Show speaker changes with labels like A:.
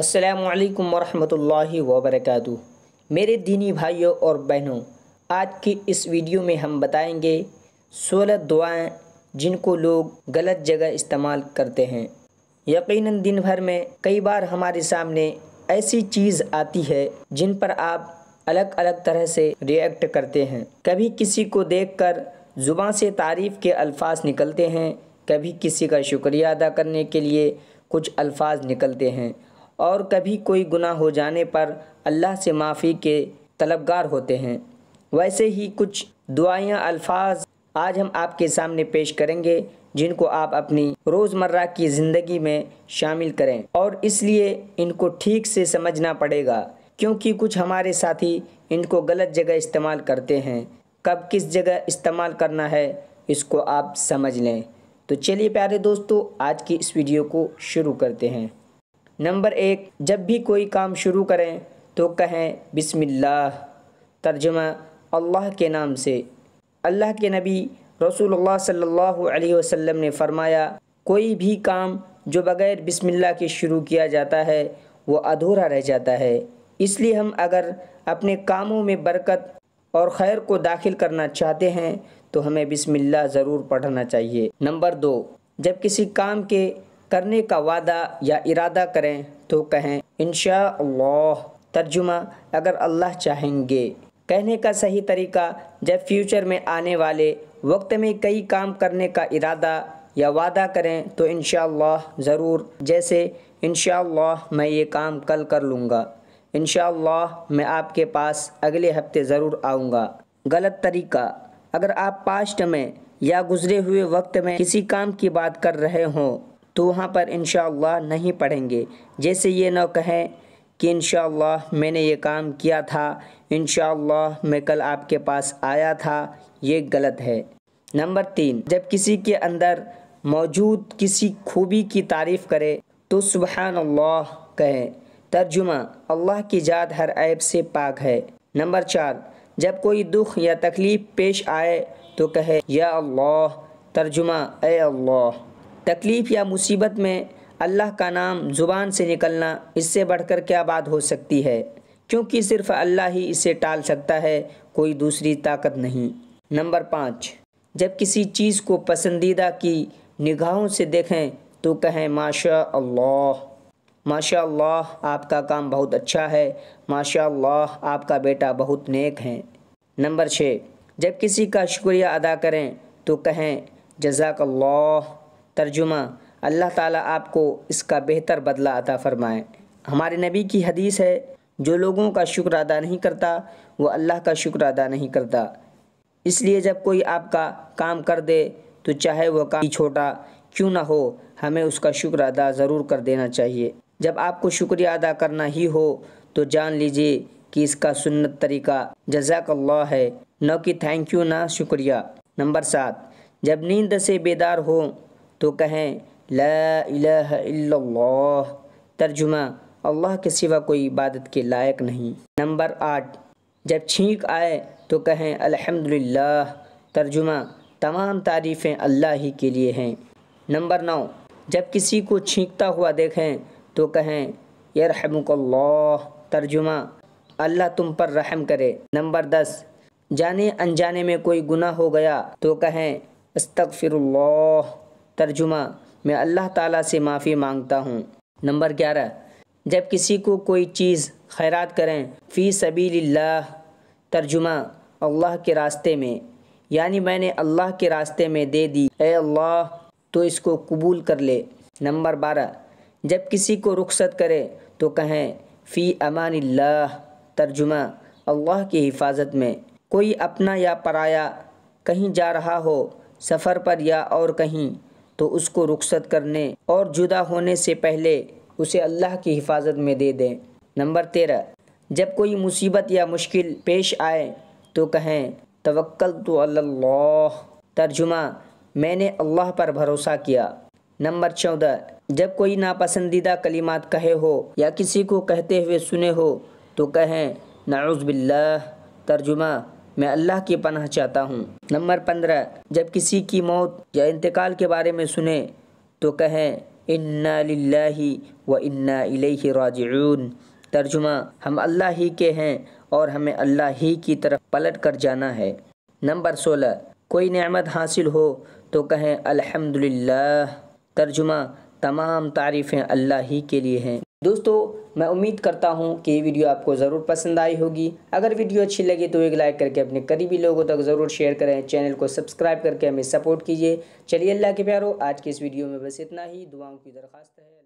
A: السلام علیکم ورحمۃ اللہ وبرکاتہ میرے دینی بھائیوں اور بہنوں آج کی اس ویڈیو میں ہم بتائیں گے سولہ دعائیں جن کو لوگ غلط جگہ استعمال کرتے ہیں یقیناً دن بھر میں کئی بار ہمارے سامنے ایسی چیز آتی ہے جن پر آپ الگ الگ طرح سے ریئیکٹ کرتے ہیں کبھی کسی کو دیکھ کر زبان سے تعریف کے الفاظ نکلتے ہیں کبھی کسی کا شکریہ ادا کرنے کے لیے کچھ الفاظ نکلتے ہیں اور کبھی کوئی گناہ ہو جانے پر اللہ سے معافی کے طلبگار ہوتے ہیں ویسے ہی کچھ دعائیاں الفاظ آج ہم آپ کے سامنے پیش کریں گے جن کو آپ اپنی روزمرہ کی زندگی میں شامل کریں اور اس لیے ان کو ٹھیک سے سمجھنا پڑے گا کیونکہ کچھ ہمارے ساتھی ان کو غلط جگہ استعمال کرتے ہیں کب کس جگہ استعمال کرنا ہے اس کو آپ سمجھ لیں تو چلیے پیارے دوستو آج کی اس ویڈیو کو شروع کرتے ہیں نمبر ایک جب بھی کوئی کام شروع کریں تو کہیں بسم اللہ ترجمہ اللہ کے نام سے اللہ کے نبی رسول اللہ صلی اللہ علیہ وسلم نے فرمایا کوئی بھی کام جو بغیر بسم اللہ کے شروع کیا جاتا ہے وہ ادھورا رہ جاتا ہے اس لیے ہم اگر اپنے کاموں میں برکت اور خیر کو داخل کرنا چاہتے ہیں تو ہمیں بسم اللہ ضرور پڑھنا چاہیے نمبر دو جب کسی کام کے کرنے کا وعدہ یا ارادہ کریں تو کہیں انشاء اللہ ترجمہ اگر اللہ چاہیں گے کہنے کا صحیح طریقہ جب فیوچر میں آنے والے وقت میں کئی کام کرنے کا ارادہ یا وعدہ کریں تو انشاءاللہ ضرور جیسے انشاءاللہ میں یہ کام کل کر لوں گا انشاءاللہ میں آپ کے پاس اگلے ہفتے ضرور آؤں گا غلط طریقہ اگر آپ پاسٹ میں یا گزرے ہوئے وقت میں کسی کام کی بات کر رہے ہوں تو وہاں پر انشاءاللہ نہیں پڑھیں گے جیسے یہ نہ کہیں کہ انشاءاللہ میں نے یہ کام کیا تھا انشاءاللہ میں کل آپ کے پاس آیا تھا یہ غلط ہے نمبر تین جب کسی کے اندر موجود کسی خوبی کی تعریف کرے تو سبحان اللہ کہیں ترجمہ اللہ کی جات ہر عیب سے پاک ہے نمبر چار جب کوئی دکھ یا تکلیف پیش آئے تو کہے یا اللہ ترجمہ اے اللہ تکلیف یا مصیبت میں اللہ کا نام زبان سے نکلنا اس سے بڑھ کر کیا بات ہو سکتی ہے کیونکہ صرف اللہ ہی اسے ٹال سکتا ہے کوئی دوسری طاقت نہیں نمبر پانچ جب کسی چیز کو پسندیدہ کی نگاہوں سے دیکھیں تو کہیں ماشاء اللہ ماشاء اللہ آپ کا کام بہت اچھا ہے ماشاء اللہ آپ کا بیٹا بہت نیک ہے نمبر چھ جب کسی کا شکریہ ادا کریں تو کہیں جزاک اللہ ترجمہ اللہ تعالیٰ آپ کو اس کا بہتر بدلہ عطا فرمائیں ہمارے نبی کی حدیث ہے جو لوگوں کا شکر ادا نہیں کرتا وہ اللہ کا شکر ادا نہیں کرتا اس لیے جب کوئی آپ کا کام کر دے تو چاہے وہ کام چھوٹا کیوں نہ ہو ہمیں اس کا شکر ادا ضرور کر دینا چاہیے جب آپ کو شکریہ ادا کرنا ہی ہو تو جان لیجئے کہ اس کا سنت طریقہ جزاک اللہ ہے نہ کہ تھینک یو نہ شکریہ نمبر سات جب نیند سے بیدار ہوں تو کہیں لا الہ الا اللہ ترجمہ اللہ کے سوا کوئی عبادت کے لائق نہیں نمبر آٹھ جب چھینک آئے تو کہیں الحمدللہ ترجمہ تمام تعریفیں اللہ ہی کے لیے ہیں نمبر نو جب کسی کو چھینکتا ہوا دیکھیں تو کہیں یرحمک اللہ ترجمہ اللہ تم پر رحم کرے نمبر دس جانے انجانے میں کوئی گناہ ہو گیا تو کہیں استغفر اللہ ترجمہ میں اللہ تعالیٰ سے معافی مانگتا ہوں نمبر گیارہ جب کسی کو کوئی چیز خیرات کریں فی سبیل اللہ ترجمہ اللہ کے راستے میں یعنی میں نے اللہ کے راستے میں دے دی اے اللہ تو اس کو قبول کر لے نمبر بارہ جب کسی کو رخصت کرے تو کہیں فی امان اللہ ترجمہ اللہ کی حفاظت میں کوئی اپنا یا پرایا کہیں جا رہا ہو سفر پر یا اور کہیں تو اس کو رخصت کرنے اور جدا ہونے سے پہلے اسے اللہ کی حفاظت میں دے دیں نمبر تیرہ جب کوئی مصیبت یا مشکل پیش آئے تو کہیں توکل تو اللہ ترجمہ میں نے اللہ پر بھروسہ کیا نمبر چودہ جب کوئی ناپسندیدہ کلمات کہے ہو یا کسی کو کہتے ہوئے سنے ہو تو کہیں نعوذ باللہ ترجمہ میں اللہ کی پناہ چاہتا ہوں نمبر پندرہ جب کسی کی موت یا انتقال کے بارے میں سنیں تو کہیں للہ و الیہ راجعون ترجمہ ہم اللہ ہی کے ہیں اور ہمیں اللہ ہی کی طرف پلٹ کر جانا ہے نمبر سولہ کوئی نعمت حاصل ہو تو کہیں الحمد ترجمہ تمام تعریفیں اللہ ہی کے لیے ہیں دوستو میں امید کرتا ہوں کہ یہ ویڈیو آپ کو ضرور پسند آئی ہوگی اگر ویڈیو اچھی لگے تو ایک لائک کر کے اپنے قریبی لوگوں تک ضرور شیئر کریں چینل کو سبسکرائب کر کے ہمیں سپورٹ کیجیے چلیے اللہ کے پیارو آج کے اس ویڈیو میں بس اتنا ہی دعاؤں کی درخواست ہے